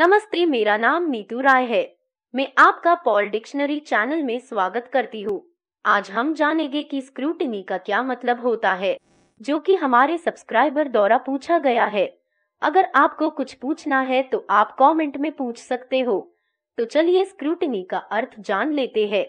नमस्ते मेरा नाम नीतू राय है मैं आपका पॉल डिक्शनरी चैनल में स्वागत करती हूँ आज हम जानेंगे कि स्क्रूटनी का क्या मतलब होता है जो कि हमारे सब्सक्राइबर द्वारा पूछा गया है अगर आपको कुछ पूछना है तो आप कमेंट में पूछ सकते हो तो चलिए स्क्रूटनी का अर्थ जान लेते हैं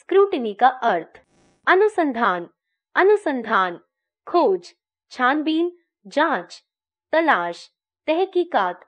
स्क्रूटनी का अर्थ अनुसंधान अनुसंधान खोज छानबीन जांच तलाश तहकीकात